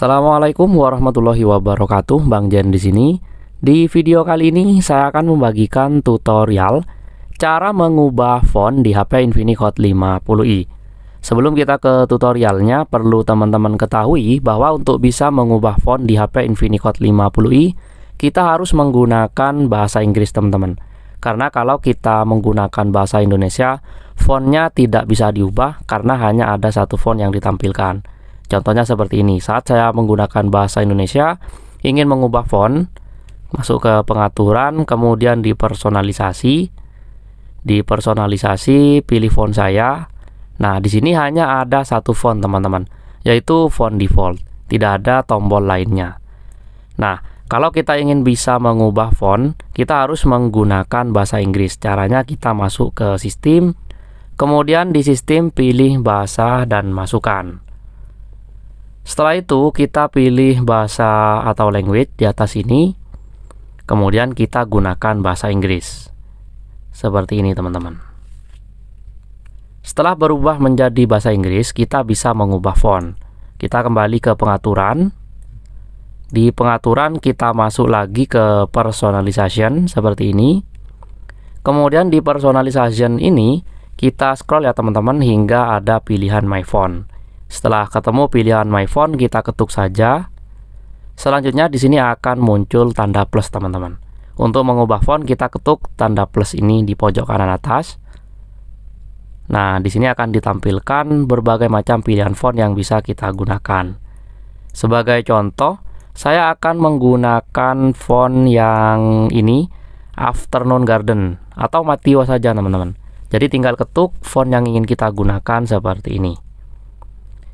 Assalamualaikum warahmatullahi wabarakatuh, Bang Jen di sini. Di video kali ini saya akan membagikan tutorial cara mengubah font di HP Infinix Hot 50i. Sebelum kita ke tutorialnya, perlu teman-teman ketahui bahwa untuk bisa mengubah font di HP Infinix Hot 50i, kita harus menggunakan bahasa Inggris, teman-teman. Karena kalau kita menggunakan bahasa Indonesia, fontnya tidak bisa diubah karena hanya ada satu font yang ditampilkan. Contohnya seperti ini. Saat saya menggunakan bahasa Indonesia, ingin mengubah font, masuk ke pengaturan, kemudian dipersonalisasi dipersonalisasi pilih font saya. Nah, di sini hanya ada satu font, teman-teman, yaitu font default. Tidak ada tombol lainnya. Nah, kalau kita ingin bisa mengubah font, kita harus menggunakan bahasa Inggris. Caranya kita masuk ke sistem, kemudian di sistem pilih bahasa dan masukkan setelah itu kita pilih bahasa atau language di atas ini. Kemudian kita gunakan bahasa Inggris. Seperti ini teman-teman. Setelah berubah menjadi bahasa Inggris, kita bisa mengubah font. Kita kembali ke pengaturan. Di pengaturan kita masuk lagi ke personalization seperti ini. Kemudian di personalization ini kita scroll ya teman-teman hingga ada pilihan my font. Setelah ketemu pilihan My Phone, kita ketuk saja. Selanjutnya di sini akan muncul tanda plus teman-teman. Untuk mengubah font, kita ketuk tanda plus ini di pojok kanan atas. Nah, di sini akan ditampilkan berbagai macam pilihan font yang bisa kita gunakan. Sebagai contoh, saya akan menggunakan font yang ini Afternoon Garden atau Matiwa saja teman-teman. Jadi tinggal ketuk font yang ingin kita gunakan seperti ini.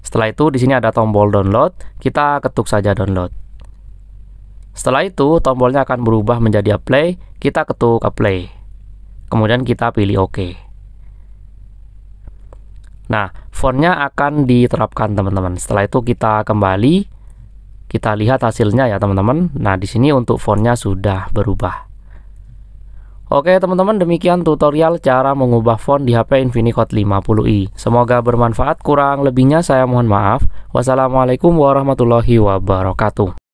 Setelah itu di sini ada tombol download, kita ketuk saja download. Setelah itu tombolnya akan berubah menjadi apply, kita ketuk apply. Kemudian kita pilih OK. Nah, fontnya akan diterapkan teman-teman. Setelah itu kita kembali, kita lihat hasilnya ya teman-teman. Nah, di sini untuk fontnya sudah berubah. Oke teman-teman demikian tutorial cara mengubah font di HP Infinicode 50i. Semoga bermanfaat, kurang lebihnya saya mohon maaf. Wassalamualaikum warahmatullahi wabarakatuh.